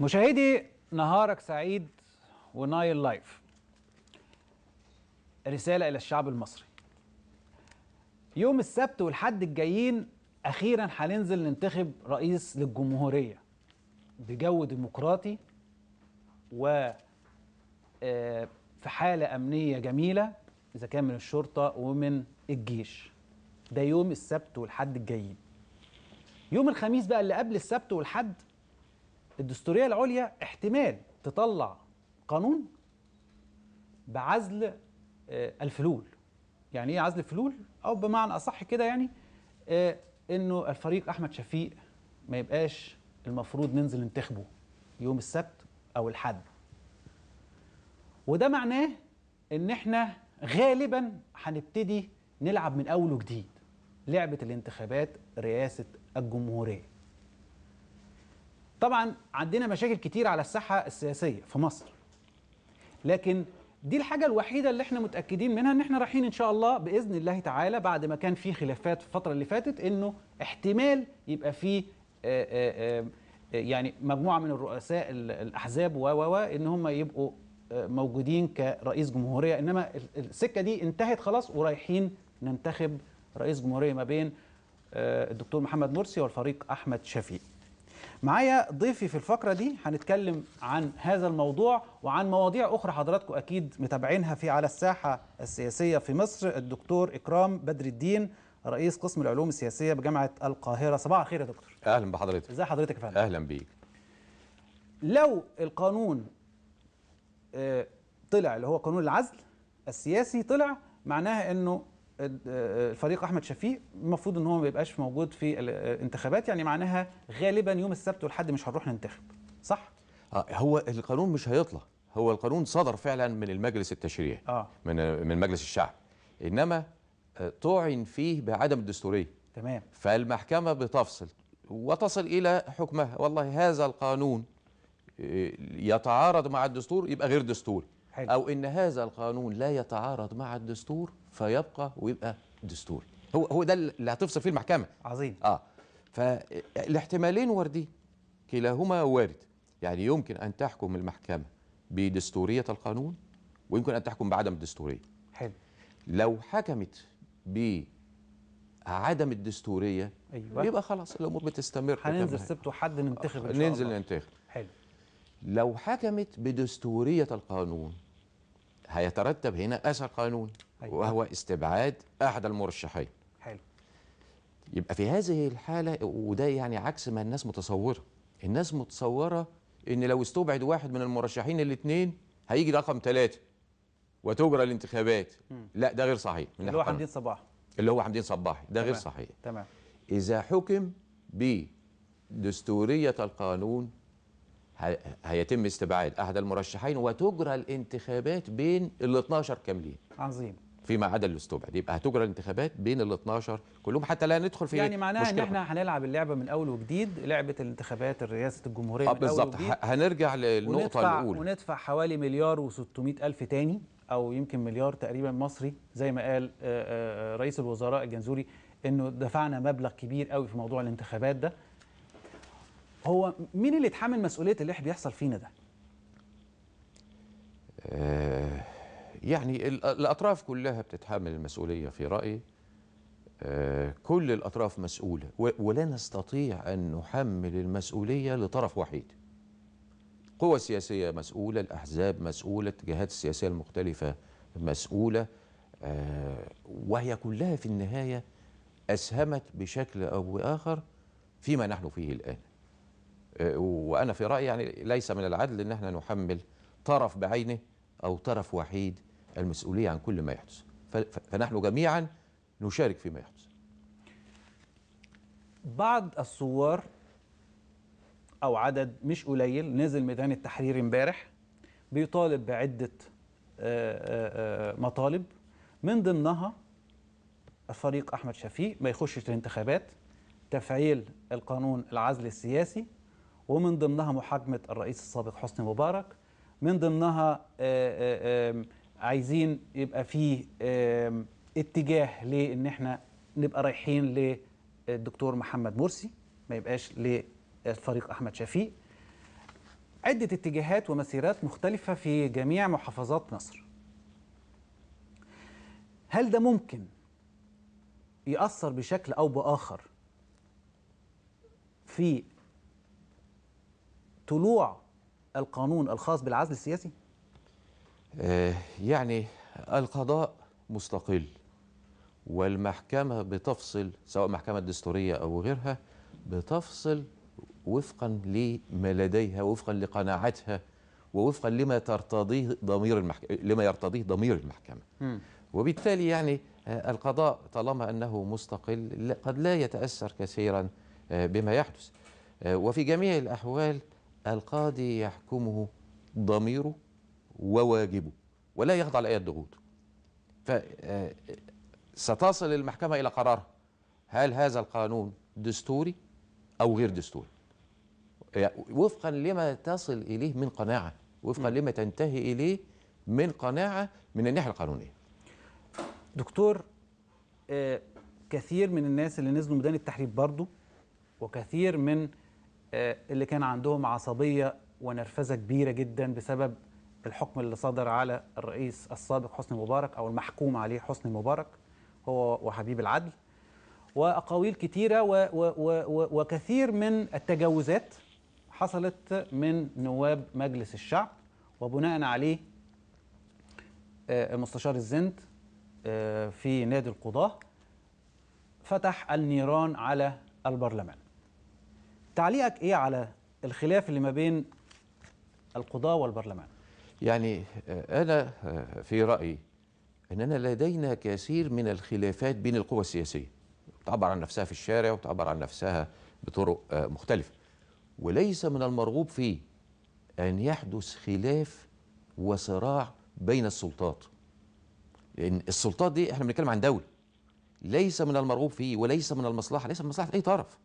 مشاهدي نهارك سعيد ونايل لايف رسالة إلى الشعب المصري يوم السبت والحد الجايين أخيرا هننزل ننتخب رئيس للجمهورية بجو ديمقراطي و آه، في حالة أمنية جميلة إذا كان من الشرطة ومن الجيش ده يوم السبت والحد الجايين يوم الخميس بقى اللي قبل السبت والحد الدستورية العليا احتمال تطلع قانون بعزل آه، الفلول يعني ايه عزل الفلول او بمعنى اصح كده يعني آه، انه الفريق احمد شفيق ما يبقاش المفروض ننزل ننتخبه يوم السبت او الحد وده معناه ان احنا غالبا هنبتدي نلعب من اول وجديد لعبه الانتخابات رئاسه الجمهوريه طبعا عندنا مشاكل كتير على الساحة السياسية في مصر لكن دي الحاجة الوحيدة اللي احنا متأكدين منها ان احنا رايحين ان شاء الله بإذن الله تعالى بعد ما كان في خلافات في الفترة اللي فاتت انه احتمال يبقى في آه، آه، آه، يعني مجموعة من الرؤساء الأحزاب و و ان هم يبقوا موجودين كرئيس جمهورية انما السكة دي انتهت خلاص ورايحين ننتخب رئيس جمهورية ما بين الدكتور محمد مرسي والفريق أحمد شفيق معايا ضيفي في الفقرة دي هنتكلم عن هذا الموضوع وعن مواضيع أخرى حضراتكم أكيد متابعينها في على الساحة السياسية في مصر الدكتور إكرام بدر الدين رئيس قسم العلوم السياسية بجامعة القاهرة صباح الخير يا دكتور أهلا بحضرتك إزاي حضرتك يا فندم أهلا بيك لو القانون آه، طلع اللي هو قانون العزل السياسي طلع معناها أنه الفريق احمد شفيق المفروض ان هو ما بيبقاش موجود في الانتخابات يعني معناها غالبا يوم السبت والحد مش هنروح ننتخب صح آه، هو القانون مش هيطلع هو القانون صدر فعلا من المجلس التشريعي آه. من من مجلس الشعب انما آه، طعن فيه بعدم الدستوريه تمام فالمحكمه بتفصل وتصل الى حكمها والله هذا القانون آه، يتعارض مع الدستور يبقى غير دستوري حلو. أو إن هذا القانون لا يتعارض مع الدستور فيبقى ويبقى دستوري هو هو ده اللي هتفصل فيه المحكمة عظيم آه فالاحتمالين واردين كلاهما وارد يعني يمكن أن تحكم المحكمة بدستورية القانون ويمكن أن تحكم بعدم الدستورية حلو لو حكمت ب عدم الدستوريه أيوة. يبقى خلاص الامور بتستمر هننزل السبت وحد ننتخب ان شاء الله ننزل ننتخب حلو لو حكمت بدستورية القانون هيترتب هنا أثر قانون أيوة. وهو استبعاد أحد المرشحين حلو يبقى في هذه الحالة وده يعني عكس ما الناس متصورة الناس متصورة إن لو استبعد واحد من المرشحين الاثنين هيجي رقم ثلاثة وتجرى الانتخابات م. لا ده غير صحيح اللي هو حمدين صباح اللي هو حمدين صباح ده تمام. غير صحيح تمام إذا حكم بدستورية القانون هيتم استبعاد أحد المرشحين وتجرى الانتخابات بين ال 12 كاملين عظيم فيما عدا اللي استبعد يبقى هتجرى الانتخابات بين ال 12 كلهم حتى لا ندخل في يعني معناها مشكلة. ان احنا هنلعب اللعبه من اول وجديد لعبه الانتخابات الرئاسه الجمهوريه آه، من بالظبط هنرجع للنقطه الاولى وندفع حوالي مليار و600 الف تاني او يمكن مليار تقريبا مصري زي ما قال آه، آه، رئيس الوزراء الجنزوري انه دفعنا مبلغ كبير قوي في موضوع الانتخابات ده هو مين اللي يتحمل مسؤوليه اللي احنا بيحصل فينا ده؟ آه، يعني الاطراف كلها بتتحمل المسؤوليه في رايي آه، كل الاطراف مسؤوله ولا نستطيع ان نحمل المسؤوليه لطرف وحيد قوى سياسية مسؤوله الاحزاب مسؤوله الجهات السياسيه المختلفه مسؤوله آه، وهي كلها في النهايه اسهمت بشكل او باخر فيما نحن فيه الان آه، وانا في رايي يعني ليس من العدل ان احنا نحمل طرف بعينه او طرف وحيد المسؤوليه عن كل ما يحدث فنحن جميعا نشارك فيما يحدث بعض الثوار او عدد مش قليل نزل ميدان التحرير امبارح بيطالب بعده آه، آه، مطالب من ضمنها الفريق احمد شفيق ما يخشش الانتخابات تفعيل القانون العزل السياسي ومن ضمنها محاكمة الرئيس السابق حسني مبارك من ضمنها آه، آه، عايزين يبقى فيه اتجاه لان احنا نبقى رايحين للدكتور آه، محمد مرسي ما يبقاش للفريق احمد شفيق عدة اتجاهات ومسيرات مختلفة في جميع محافظات مصر هل ده ممكن يأثر بشكل أو بآخر في طلوع القانون الخاص بالعزل السياسي؟ آه، يعني القضاء مستقل والمحكمة بتفصل سواء محكمة دستورية أو غيرها بتفصل وفقا لما لديها وفقا لقناعاتها ووفقا لما ترتضيه ضمير المحكمة لما يرتضيه ضمير المحكمة م. وبالتالي يعني آه، القضاء طالما أنه مستقل قد لا يتأثر كثيرا آه، بما يحدث وفي جميع الأحوال القاضي يحكمه ضميره وواجبه ولا يخضع لأي ضغوط فستصل آه، المحكمة إلى قرارها هل هذا القانون دستوري أو غير دستوري يعني وفقا لما تصل إليه من قناعة وفقا لما تنتهي إليه من قناعة من الناحية القانونية دكتور آه، كثير من الناس اللي نزلوا ميدان التحرير برضه وكثير من آه، اللي كان عندهم عصبية ونرفزة كبيرة جدا بسبب الحكم اللي صدر على الرئيس السابق حسني مبارك أو المحكوم عليه حسني مبارك هو وحبيب العدل وأقاويل كتيرة وكثير من التجاوزات حصلت من نواب مجلس الشعب وبناء عليه آه، مستشار الزند آه، في نادي القضاة فتح النيران على البرلمان تعليقك إيه على الخلاف اللي ما بين القضاء والبرلمان يعني آه، أنا آه، في رأيي أننا لدينا كثير من الخلافات بين القوى السياسية تعبر عن نفسها في الشارع وتعبر عن نفسها بطرق آه، مختلفة وليس من المرغوب فيه أن يحدث خلاف وصراع بين السلطات لأن السلطات دي احنا بنتكلم عن دولة ليس من المرغوب فيه وليس من المصلحة ليس من مصلحة أي طرف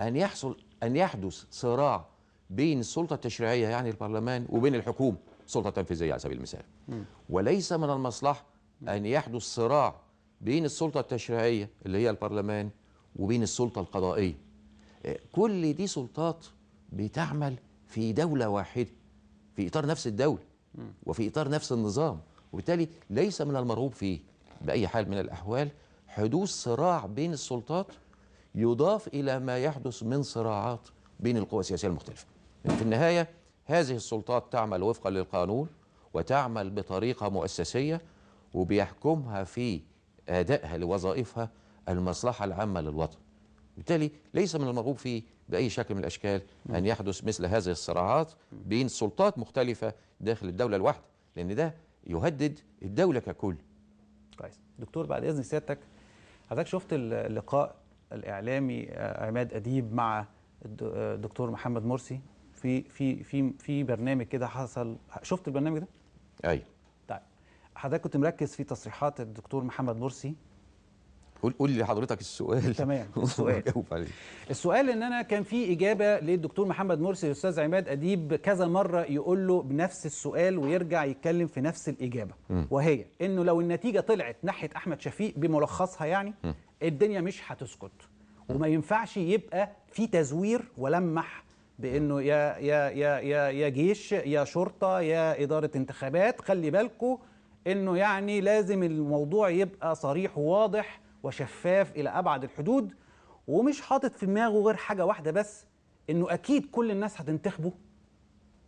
أن يحصل أن يحدث صراع بين السلطة التشريعية يعني البرلمان وبين الحكومة السلطة التنفيذية على سبيل المثال وليس من المصلحة أن يحدث صراع بين السلطة التشريعية اللي هي البرلمان وبين السلطة القضائية آه، كل دي سلطات بتعمل في دولة واحدة في إطار نفس الدولة وفي إطار نفس النظام وبالتالي ليس من المرغوب فيه بأي حال من الأحوال حدوث صراع بين السلطات يضاف إلى ما يحدث من صراعات بين القوى السياسية المختلفة يعني في النهاية هذه السلطات تعمل وفقا للقانون وتعمل بطريقة مؤسسية وبيحكمها في أدائها لوظائفها المصلحة العامة للوطن بالتالي ليس من المرغوب فيه بأي شكل من الأشكال أن يحدث مثل هذه الصراعات بين سلطات مختلفة داخل الدولة الواحدة لأن ده يهدد الدولة ككل كويس دكتور بعد إذن سيادتك حضرتك شفت اللقاء الاعلامي آه، عماد اديب مع آه، الدكتور محمد مرسي في في في في برنامج كده حصل شفت البرنامج ده؟ ايوه طيب حضرتك كنت مركز في تصريحات الدكتور محمد مرسي قول قول لحضرتك السؤال تمام السؤال السؤال ان انا كان في اجابه للدكتور محمد مرسي الاستاذ عماد اديب كذا مره يقول له بنفس السؤال ويرجع يتكلم في نفس الاجابه م. وهي انه لو النتيجه طلعت ناحيه احمد شفيق بملخصها يعني م. الدنيا مش هتسكت نعم. وما ينفعش يبقى في تزوير ولمح بانه يا يا يا يا يا جيش يا شرطه يا اداره انتخابات خلي بالكم انه يعني لازم الموضوع يبقى صريح وواضح وشفاف الى ابعد الحدود ومش حاطط في دماغه غير حاجه واحده بس انه اكيد كل الناس هتنتخبه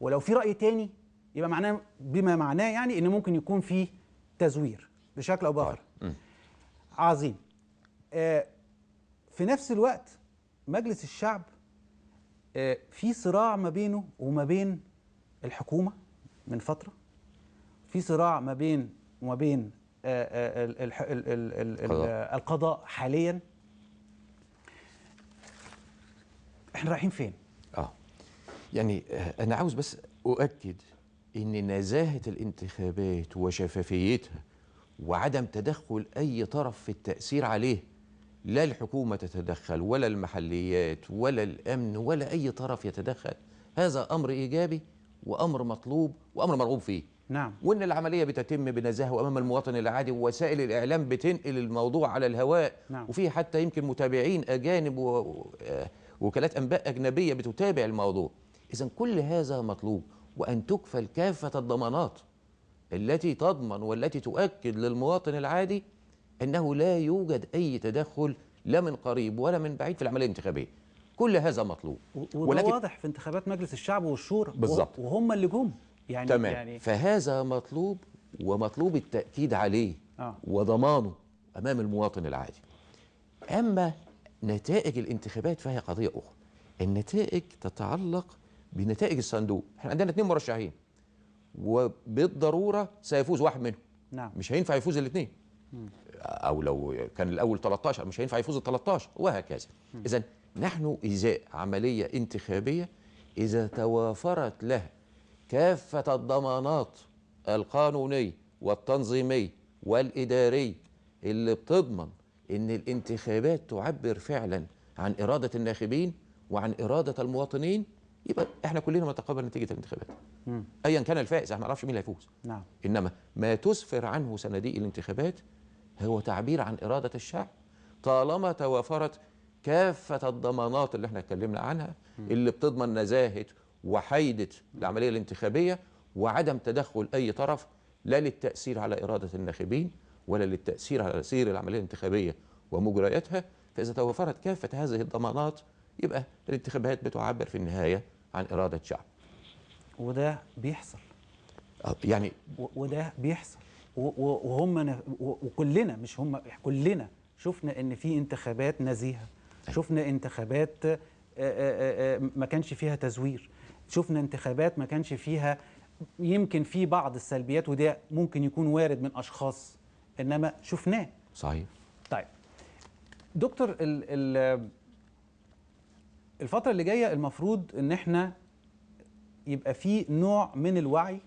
ولو في راي تاني يبقى معناه بما معناه يعني ان ممكن يكون في تزوير بشكل او باخر طيب. عظيم آه، في نفس الوقت مجلس الشعب آه، في صراع ما بينه وما بين الحكومة من فترة في صراع ما بين وما بين آه، القضاء حاليا احنا رايحين فين؟ اه يعني انا عاوز بس اؤكد ان نزاهه الانتخابات وشفافيتها وعدم تدخل اي طرف في التاثير عليه لا الحكومة تتدخل ولا المحليات ولا الأمن ولا أي طرف يتدخل هذا أمر إيجابي وأمر مطلوب وأمر مرغوب فيه نعم وإن العملية بتتم بنزاهة وأمام المواطن العادي ووسائل الإعلام بتنقل الموضوع على الهواء نعم. وفي حتى يمكن متابعين أجانب ووكالات آه، أنباء أجنبية بتتابع الموضوع إذا كل هذا مطلوب وأن تكفل كافة الضمانات التي تضمن والتي تؤكد للمواطن العادي أنه لا يوجد أي تدخل لا من قريب ولا من بعيد في العملية الانتخابية كل هذا مطلوب وده واضح في انتخابات مجلس الشعب والشورى بالظبط وهم اللي جم يعني تمام يعني فهذا مطلوب ومطلوب التأكيد عليه آه. وضمانه أمام المواطن العادي أما نتائج الانتخابات فهي قضية أخرى النتائج تتعلق بنتائج الصندوق احنا عندنا اثنين مرشحين وبالضرورة سيفوز واحد منهم نعم. مش هينفع يفوز الاثنين او لو كان الاول 13 مش هينفع يفوز ال 13 وهكذا اذا نحن ازاء عمليه انتخابيه اذا توافرت لها كافه الضمانات القانونيه والتنظيميه والاداريه اللي بتضمن ان الانتخابات تعبر فعلا عن اراده الناخبين وعن اراده المواطنين يبقى احنا كلنا نتقبل نتيجه الانتخابات ايا كان الفائز احنا ما نعرفش مين اللي هيفوز نعم انما ما تسفر عنه صناديق الانتخابات هو تعبير عن إرادة الشعب طالما توافرت كافة الضمانات اللي احنا اتكلمنا عنها اللي بتضمن نزاهة وحيدة العملية الانتخابية وعدم تدخل أي طرف لا للتأثير على إرادة الناخبين ولا للتأثير على سير العملية الانتخابية ومجرياتها فإذا توفرت كافة هذه الضمانات يبقى الانتخابات بتعبر في النهاية عن إرادة شعب وده بيحصل يعني وده بيحصل وهم وكلنا مش هم كلنا شفنا ان في انتخابات نزيهه شفنا انتخابات آه، آه، آه، ما كانش فيها تزوير شفنا انتخابات ما كانش فيها يمكن في بعض السلبيات وده ممكن يكون وارد من اشخاص انما شفناه صحيح طيب دكتور الفترة اللي جاية المفروض ان احنا يبقى في نوع من الوعي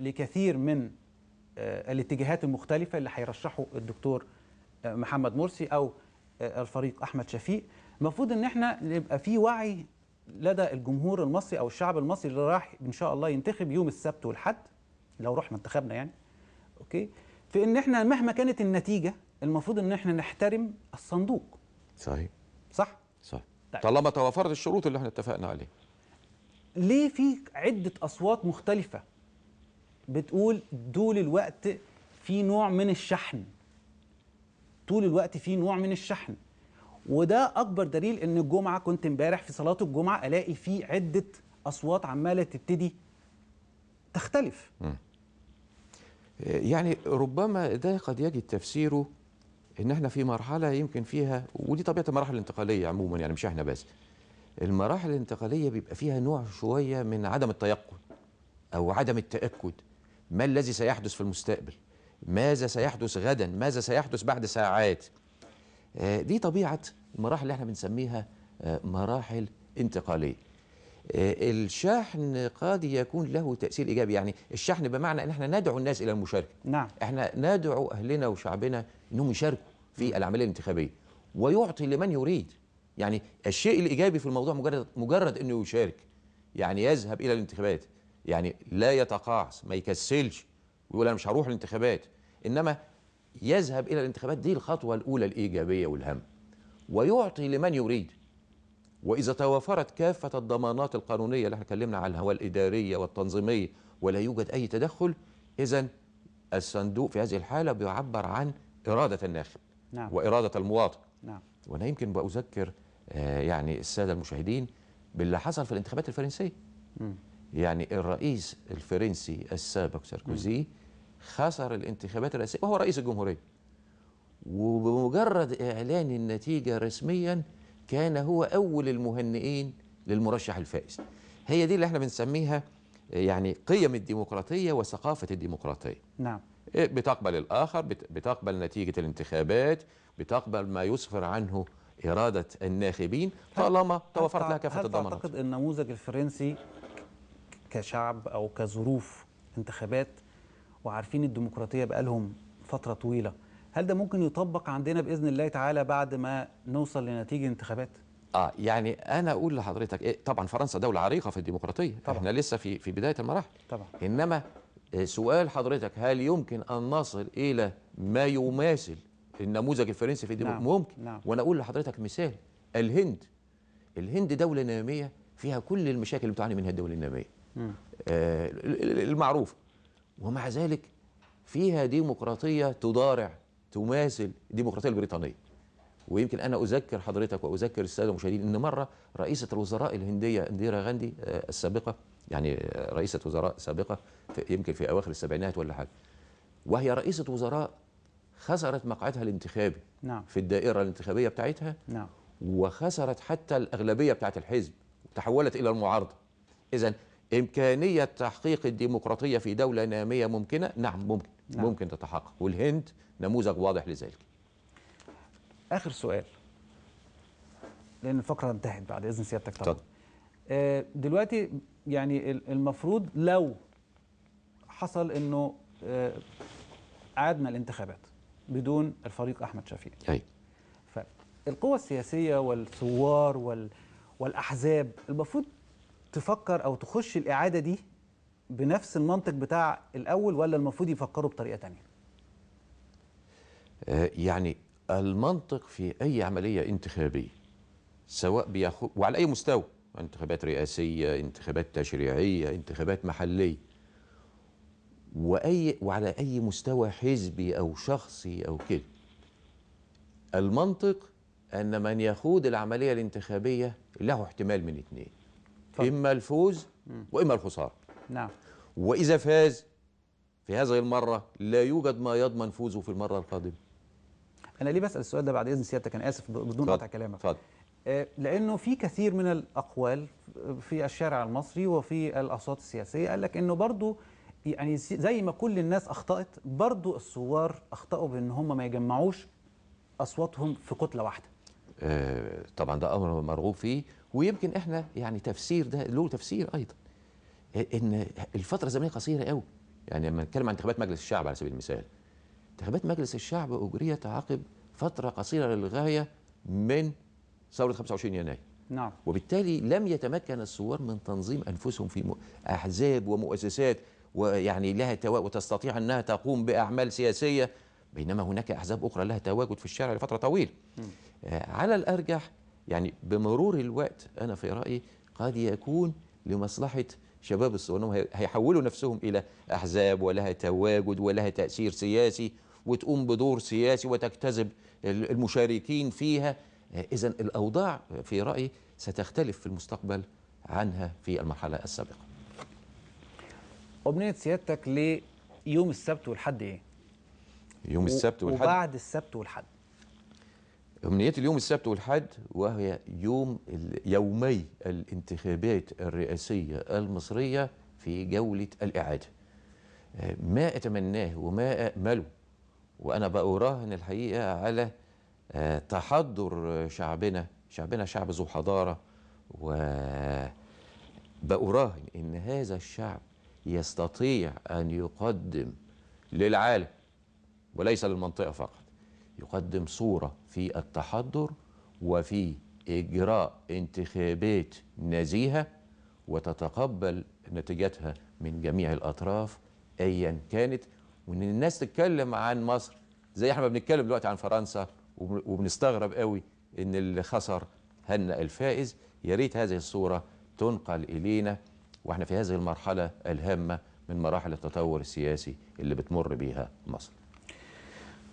لكثير من آه، الاتجاهات المختلفة اللي هيرشحه الدكتور آه، محمد مرسي أو آه، الفريق أحمد شفيق المفروض إن احنا نبقى في وعي لدى الجمهور المصري أو الشعب المصري اللي راح إن شاء الله ينتخب يوم السبت والحد لو رحنا انتخبنا يعني أوكي في إن احنا مهما كانت النتيجة المفروض إن احنا نحترم الصندوق صحيح صح؟ صح طيب. طالما توافرت الشروط اللي احنا اتفقنا عليها ليه في عدة أصوات مختلفة بتقول طول الوقت في نوع من الشحن طول الوقت في نوع من الشحن وده اكبر دليل ان الجمعه كنت امبارح في صلاه الجمعه الاقي في عده اصوات عماله تبتدي تختلف يعني ربما ده قد يجد تفسيره ان احنا في مرحله يمكن فيها ودي طبيعه المراحل الانتقاليه عموما يعني مش احنا بس المراحل الانتقاليه بيبقى فيها نوع شويه من عدم التيقن او عدم التاكد ما الذي سيحدث في المستقبل ماذا سيحدث غدا ماذا سيحدث بعد ساعات آه، دي طبيعة المراحل اللي احنا بنسميها آه، مراحل انتقالية آه، الشحن قد يكون له تأثير إيجابي يعني الشحن بمعنى أن احنا ندعو الناس إلى المشاركة نعم. احنا ندعو أهلنا وشعبنا أنهم يشاركوا في نعم. العملية الانتخابية ويعطي لمن يريد يعني الشيء الإيجابي في الموضوع مجرد, مجرد أنه يشارك يعني يذهب إلى الانتخابات يعني لا يتقاعس ما يكسلش ويقول انا مش هروح الانتخابات انما يذهب الى الانتخابات دي الخطوه الاولى الايجابيه والهم ويعطي لمن يريد واذا توافرت كافه الضمانات القانونيه اللي احنا اتكلمنا عنها والاداريه والتنظيميه ولا يوجد اي تدخل اذا الصندوق في هذه الحاله بيعبر عن اراده الناخب نعم. واراده المواطن نعم. وانا يمكن باذكر آه، يعني الساده المشاهدين باللي حصل في الانتخابات الفرنسيه م. يعني الرئيس الفرنسي السابق ساركوزي خسر الانتخابات الرئاسية وهو رئيس الجمهورية وبمجرد إعلان النتيجة رسميا كان هو أول المهنئين للمرشح الفائز هي دي اللي احنا بنسميها يعني قيم الديمقراطية وثقافة الديمقراطية نعم إيه، بتقبل الآخر بتقبل نتيجة الانتخابات بتقبل ما يسفر عنه إرادة الناخبين طالما توفرت لها كافة الضمانات هل تعتقد النموذج الفرنسي كشعب او كظروف انتخابات وعارفين الديمقراطيه بقالهم فتره طويله هل ده ممكن يطبق عندنا باذن الله تعالى بعد ما نوصل لنتيجه انتخابات اه يعني انا اقول لحضرتك إيه طبعا فرنسا دوله عريقه في الديمقراطيه طبعا. احنا لسه في في بدايه المراحل طبعا انما آه، سؤال حضرتك هل يمكن ان نصل الى ما يماثل النموذج الفرنسي في الديمقراطيه نعم. ممكن نعم. وانا اقول لحضرتك مثال الهند الهند دوله ناميه فيها كل المشاكل اللي بتعاني منها الدول الناميه آه، المعروفة ومع ذلك فيها ديمقراطية تضارع تماثل الديمقراطية البريطانية ويمكن أنا أذكر حضرتك وأذكر السادة المشاهدين أن مرة رئيسة الوزراء الهندية انديرا غاندي آه، السابقة يعني رئيسة وزراء سابقة يمكن في أواخر السبعينات ولا حاجة وهي رئيسة وزراء خسرت مقعدها الانتخابي نعم. في الدائرة الانتخابية بتاعتها نعم. وخسرت حتى الأغلبية بتاعت الحزب تحولت إلى المعارضة إذا إمكانية تحقيق الديمقراطية في دولة نامية ممكنة؟ نعم ممكن نعم. ممكن تتحقق والهند نموذج واضح لذلك آخر سؤال لأن الفقرة انتهت بعد إذن سيادتك طبعا آه، دلوقتي يعني المفروض لو حصل أنه آه، عادنا الانتخابات بدون الفريق أحمد شفيق أي. فالقوى السياسية والثوار وال... والأحزاب المفروض تفكر او تخش الاعاده دي بنفس المنطق بتاع الاول ولا المفروض يفكروا بطريقه تانية آه، يعني المنطق في اي عمليه انتخابيه سواء بياخد وعلى اي مستوى انتخابات رئاسيه انتخابات تشريعيه انتخابات محليه واي وعلى اي مستوى حزبي او شخصي او كده المنطق ان من يخوض العمليه الانتخابيه له احتمال من اتنين إما الفوز وإما الخسارة نعم وإذا فاز في هذه المرة لا يوجد ما يضمن فوزه في المرة القادمة أنا ليه بسأل السؤال ده بعد إذن سيادتك أنا آسف بدون قطع كلامك فضل. آه، لأنه في كثير من الأقوال في الشارع المصري وفي الأصوات السياسية قال لك إنه برضه يعني زي ما كل الناس أخطأت برضه الثوار أخطأوا بإن هم ما يجمعوش أصواتهم في كتلة واحدة آه، طبعا ده امر مرغوب فيه ويمكن احنا يعني تفسير ده له تفسير ايضا ان الفتره الزمنيه قصيره قوي يعني لما نتكلم عن انتخابات مجلس الشعب على سبيل المثال انتخابات مجلس الشعب اجريت عقب فتره قصيره للغايه من ثوره 25 يناير نعم وبالتالي لم يتمكن الثوار من تنظيم انفسهم في احزاب ومؤسسات ويعني لها وتستطيع انها تقوم باعمال سياسيه بينما هناك احزاب اخرى لها تواجد في الشارع لفتره طويله آه، على الأرجح يعني بمرور الوقت أنا في رأيي قد يكون لمصلحة شباب الصغير أنهم هيحولوا نفسهم إلى أحزاب ولها تواجد ولها تأثير سياسي وتقوم بدور سياسي وتجتذب المشاركين فيها آه، إذا الأوضاع في رأيي ستختلف في المستقبل عنها في المرحلة السابقة أمنية سيادتك ليوم السبت والحد إيه؟ يوم السبت والحد وبعد السبت والحد أمنية اليوم السبت والحد وهي يوم يومي الانتخابات الرئاسية المصرية في جولة الإعادة آه، ما أتمناه وما امله وأنا بأراهن الحقيقة على آه، تحضر شعبنا شعبنا شعب ذو حضارة و بأراهن إن هذا الشعب يستطيع أن يقدم للعالم وليس للمنطقة فقط يقدم صورة في التحضر وفي إجراء انتخابات نزيهة وتتقبل نتيجتها من جميع الأطراف أيا كانت وإن الناس تتكلم عن مصر زي احنا بنتكلم دلوقتي عن فرنسا وبنستغرب قوي إن اللي خسر هنأ الفائز يا ريت هذه الصورة تنقل إلينا واحنا في هذه المرحلة الهامة من مراحل التطور السياسي اللي بتمر بيها مصر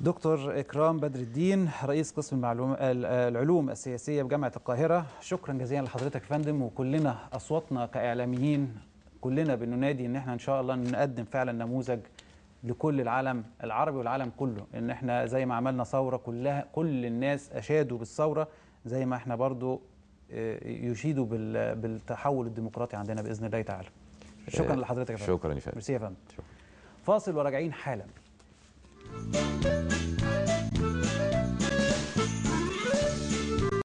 دكتور إكرام بدر الدين رئيس قسم المعلوم العلوم السياسية بجامعة القاهرة شكرا جزيلا لحضرتك يا فندم وكلنا أصواتنا كإعلاميين كلنا بننادي إن احنا إن شاء الله نقدم فعلا نموذج لكل العالم العربي والعالم كله إن احنا زي ما عملنا ثورة كلها كل الناس أشادوا بالثورة زي ما احنا برضو آه، يشيدوا بالتحول الديمقراطي عندنا بإذن الله تعالى شكرا آه، لحضرتك يا فندم شكرا يا فندم فاصل وراجعين حالا you.